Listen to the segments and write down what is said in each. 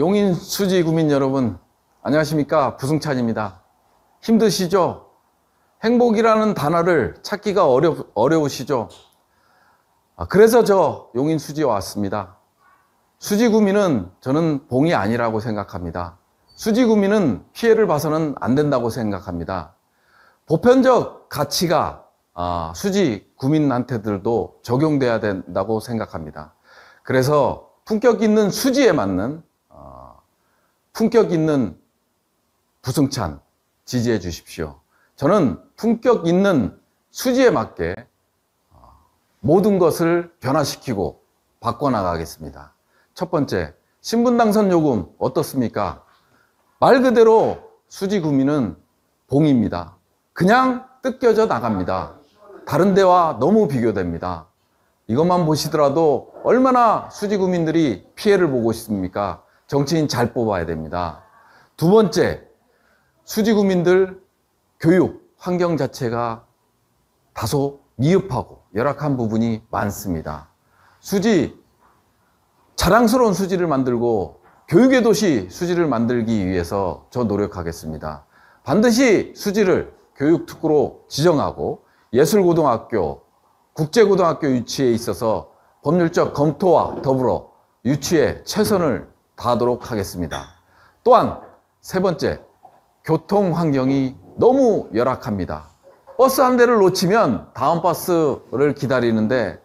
용인 수지 구민 여러분, 안녕하십니까. 부승찬입니다. 힘드시죠? 행복이라는 단어를 찾기가 어려, 어려우시죠? 아, 그래서 저 용인 수지에 왔습니다. 수지구민은 저는 봉이 아니라고 생각합니다. 수지구민은 피해를 봐서는 안 된다고 생각합니다. 보편적 가치가 아, 수지구민한테들도 적용돼야 된다고 생각합니다. 그래서 품격 있는 수지에 맞는 품격 있는 부승찬 지지해 주십시오. 저는 품격 있는 수지에 맞게 어, 모든 것을 변화시키고 바꿔나가겠습니다. 첫 번째, 신분당선 요금 어떻습니까? 말 그대로 수지 구민은 봉입니다. 그냥 뜯겨져 나갑니다. 다른 데와 너무 비교됩니다. 이것만 보시더라도 얼마나 수지 구민들이 피해를 보고 있습니까? 정치인 잘 뽑아야 됩니다. 두 번째, 수지구민들 교육, 환경 자체가 다소 미흡하고 열악한 부분이 많습니다. 수지, 자랑스러운 수지를 만들고 교육의 도시 수지를 만들기 위해서 저 노력하겠습니다. 반드시 수지를 교육특구로 지정하고 예술고등학교, 국제고등학교 유치에 있어서 법률적 검토와 더불어 유치에 최선을 다하도록 하겠습니다. 또한 세 번째, 교통 환경이 너무 열악합니다. 버스 한 대를 놓치면 다음 버스를 기다리는데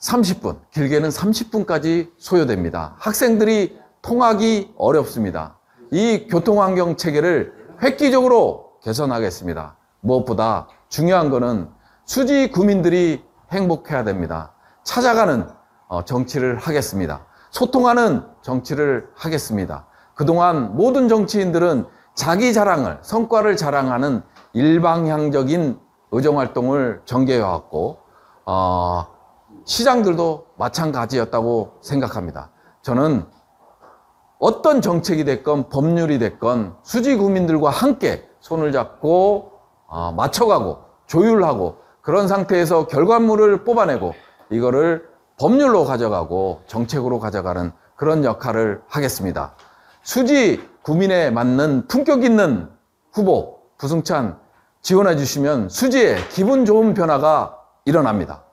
30분, 길게는 30분까지 소요됩니다. 학생들이 통하기 어렵습니다. 이 교통 환경 체계를 획기적으로 개선하겠습니다. 무엇보다 중요한 것은 수지 구민들이 행복해야 됩니다. 찾아가는 어, 정치를 하겠습니다. 소통하는 정치를 하겠습니다. 그동안 모든 정치인들은 자기 자랑을, 성과를 자랑하는 일방향적인 의정활동을 전개해왔고, 어, 시장들도 마찬가지였다고 생각합니다. 저는 어떤 정책이 됐건 법률이 됐건 수지 국민들과 함께 손을 잡고 어, 맞춰가고 조율하고 그런 상태에서 결과물을 뽑아내고 이거를 법률로 가져가고 정책으로 가져가는 그런 역할을 하겠습니다. 수지 구민에 맞는 품격 있는 후보 부승찬 지원해 주시면 수지의 기분 좋은 변화가 일어납니다.